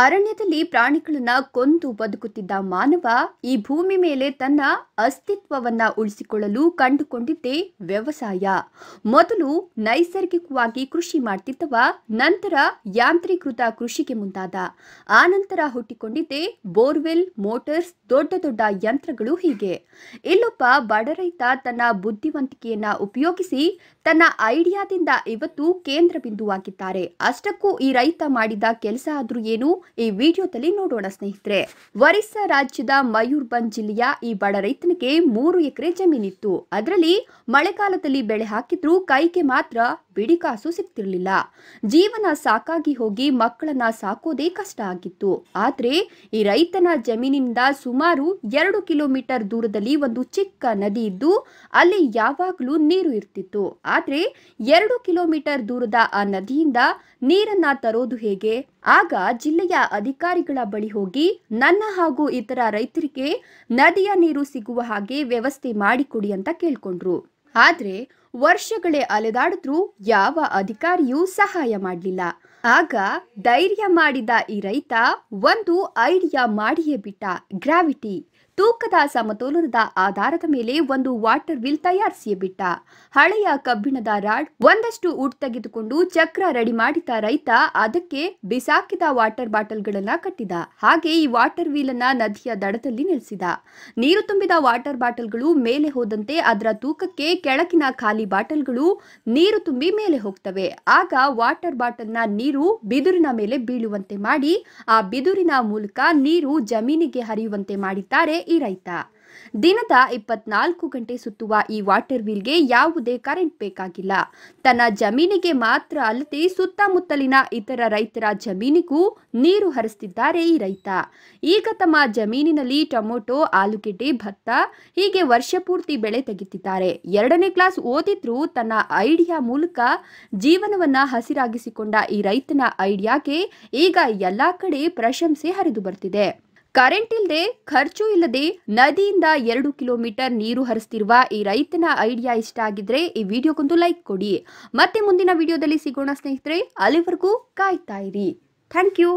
ಅರಣ್ಯದಲ್ಲಿ ಪ್ರಾಣಿಗಳನ್ನ ಕೊಂದು ಬದುಕುತ್ತಿದ್ದ ಮಾನವ ಈ ಭೂಮಿ ಮೇಲೆ ತನ್ನ ಅಸ್ತಿತ್ವವನ್ನ ಉಳಿಸಿಕೊಳ್ಳಲು ಕಂಡುಕೊಂಡಿದ್ದೇ ವ್ಯವಸಾಯ ಮೊದಲು ನೈಸರ್ಗಿಕವಾಗಿ ಕೃಷಿ ಮಾಡ್ತಿದ್ದವ ನಂತರ ಯಾಂತ್ರೀಕೃತ ಕೃಷಿಗೆ ಮುಂದಾದ ಆನಂತರ ಹುಟ್ಟಿಕೊಂಡಿದ್ದೇ ಬೋರ್ವೆಲ್ ಮೋಟರ್ಸ್ ದೊಡ್ಡ ದೊಡ್ಡ ಯಂತ್ರಗಳು ಹೀಗೆ ಇಲ್ಲೊಬ್ಬ ಬಡ ರೈತ ತನ್ನ ಬುದ್ಧಿವಂತಿಕೆಯನ್ನ ಉಪಯೋಗಿಸಿ ತನ್ನ ಐಡಿಯಾದಿಂದ ಇವತ್ತು ಕೇಂದ್ರ ಬಿಂದುವಾಗಿದ್ದಾರೆ ಅಷ್ಟಕ್ಕೂ ಈ ರೈತ ಮಾಡಿದ ಕೆಲಸ ಆದರೂ ಏನು ಈ ವಿಡಿಯೋದಲ್ಲಿ ನೋಡೋಣ ಸ್ನೇಹಿತರೆ ಒರಿಸ್ಸಾ ರಾಜ್ಯದ ಮಯೂರ್ಭಂಜ್ ಜಿಲ್ಲೆಯ ಈ ಬಡ ರೈತನಿಗೆ ಮೂರು ಎಕರೆ ಜಮೀನಿತ್ತು ಅದರಲ್ಲಿ ಮಳೆಗಾಲದಲ್ಲಿ ಬೆಳೆ ಹಾಕಿದ್ರು ಕೈಗೆ ಮಾತ್ರ ಬಿಡಿಕಾಸು ಸಿಗ್ತಿರ್ಲಿಲ್ಲ ಜೀವನ ಸಾಕಾಗಿ ಹೋಗಿ ಮಕ್ಕಳನ್ನ ಸಾಕೋದೇ ಕಷ್ಟ ಆಗಿತ್ತು ಆದ್ರೆ ಈ ರೈತನ ಜಮೀನಿನಿಂದ ಸುಮಾರು ಎರಡು ಕಿಲೋಮೀಟರ್ ದೂರದಲ್ಲಿ ಒಂದು ಚಿಕ್ಕ ನದಿ ಇದ್ದು ಅಲ್ಲಿ ಯಾವಾಗಲೂ ನೀರು ಇರ್ತಿತ್ತು ಆದ್ರೆ ಎರಡು ಕಿಲೋಮೀಟರ್ ದೂರದ ಆ ನದಿಯಿಂದ ನೀರನ್ನ ತರೋದು ಹೇಗೆ ಆಗ ಜಿಲ್ಲೆಯ ಅಧಿಕಾರಿಗಳ ಬಳಿ ಹೋಗಿ ನನ್ನ ಹಾಗೂ ಇತರ ರೈತರಿಗೆ ನದಿಯ ನೀರು ಸಿಗುವ ಹಾಗೆ ವ್ಯವಸ್ಥೆ ಮಾಡಿಕೊಡಿ ಅಂತ ಕೇಳ್ಕೊಂಡ್ರು ಆದ್ರೆ ವರ್ಷಗಳೇ ಅಲೆದಾಡಿದ್ರೂ ಯಾವ ಅಧಿಕಾರಿಯೂ ಸಹಾಯ ಮಾಡಲಿಲ್ಲ ಆಗ ಧೈರ್ಯ ಮಾಡಿದ ಈ ರೈತ ಒಂದು ಐಡಿಯಾ ಮಾಡಿಯೇ ಬಿಟ್ಟ ಗ್ರಾವಿಟಿ ತೂಕದ ಸಮತೋಲನದ ಆಧಾರದ ಮೇಲೆ ಒಂದು ವಾಟರ್ ವೀಲ್ ತಯಾರಿಸಿಯೇ ಬಿಟ್ಟ ಹಳೆಯ ಕಬ್ಬಿಣದ ರಾಡ್ ಒಂದಷ್ಟು ಊಟ ತೆಗೆದುಕೊಂಡು ಚಕ್ರ ರೆಡಿ ಮಾಡಿದ ರೈತ ಅದಕ್ಕೆ ಬಿಸಾಕಿದ ವಾಟರ್ ಬಾಟಲ್ಗಳನ್ನ ಕಟ್ಟಿದ ಹಾಗೆ ಈ ವಾಟರ್ ವೀಲ್ ಅನ್ನ ನದಿಯ ದಡದಲ್ಲಿ ನಿಲ್ಲಿಸಿದ ನೀರು ತುಂಬಿದ ವಾಟರ್ ಬಾಟಲ್ಗಳು ಮೇಲೆ ಹೋದಂತೆ ಅದರ ತೂಕಕ್ಕೆ ಕೆಳಗಿನ ಖಾಲಿ ಬಾಟಲ್ಗಳು ನೀರು ತುಂಬಿ ಮೇಲೆ ಹೋಗ್ತವೆ ಆಗ ವಾಟರ್ ಬಾಟಲ್ನ ನೀರು ಬಿದಿರಿನ ಮೇಲೆ ಬೀಳುವಂತೆ ಮಾಡಿ ಆ ಬಿದಿರಿನ ಮೂಲಕ ನೀರು ಜಮೀನಿಗೆ ಹರಿಯುವಂತೆ ಮಾಡಿದ್ದಾರೆ ಈ ರೈತ ದಿನದ ಇಪ್ಪತ್ನಾಲ್ಕು ಗಂಟೆ ಸುತ್ತುವ ಈ ವಾಟರ್ ವೀಲ್ಗೆ ಯಾವುದೇ ಕರೆಂಟ್ ಬೇಕಾಗಿಲ್ಲ ತನ್ನ ಜಮೀನಿಗೆ ಮಾತ್ರ ಅಲ್ಲದೆ ಸುತ್ತಮುತ್ತಲಿನ ಇತರ ರೈತರ ಜಮೀನಿಗೂ ನೀರು ಹರಿಸ್ತಿದ್ದಾರೆ ಈ ರೈತ ಈಗ ತಮ್ಮ ಜಮೀನಿನಲ್ಲಿ ಟೊಮೊಟೊ ಆಲೂಗೆಡ್ಡೆ ಭತ್ತ ಹೀಗೆ ವರ್ಷ ಪೂರ್ತಿ ಬೆಳೆ ತೆಗಿತಿದ್ದಾರೆ ಎರಡನೇ ಕ್ಲಾಸ್ ಓದಿದ್ರೂ ತನ್ನ ಐಡಿಯಾ ಮೂಲಕ ಜೀವನವನ್ನ ಹಸಿರಾಗಿಸಿಕೊಂಡ ಈ ರೈತನ ಐಡಿಯಾಗೆ ಈಗ ಎಲ್ಲಾ ಕಡೆ ಪ್ರಶಂಸೆ ಹರಿದು ಬರ್ತಿದೆ ಕರೆಂಟ್ ಇಲ್ಲದೆ ಖರ್ಚು ಇಲ್ಲದೆ ನದಿಯಿಂದ ಎರಡು ಕಿಲೋಮೀಟರ್ ನೀರು ಹರಿಸ್ತಿರುವ ಈ ರೈತನ ಐಡಿಯಾ ಇಷ್ಟ ಆಗಿದ್ರೆ ಈ ವಿಡಿಯೋಗೊಂದು ಲೈಕ್ ಕೊಡಿ ಮತ್ತೆ ಮುಂದಿನ ವಿಡಿಯೋದಲ್ಲಿ ಸಿಗೋಣ ಸ್ನೇಹಿತರೆ ಅಲ್ಲಿವರೆಗೂ ಕಾಯ್ತಾ ಇರಿ ಥ್ಯಾಂಕ್ ಯು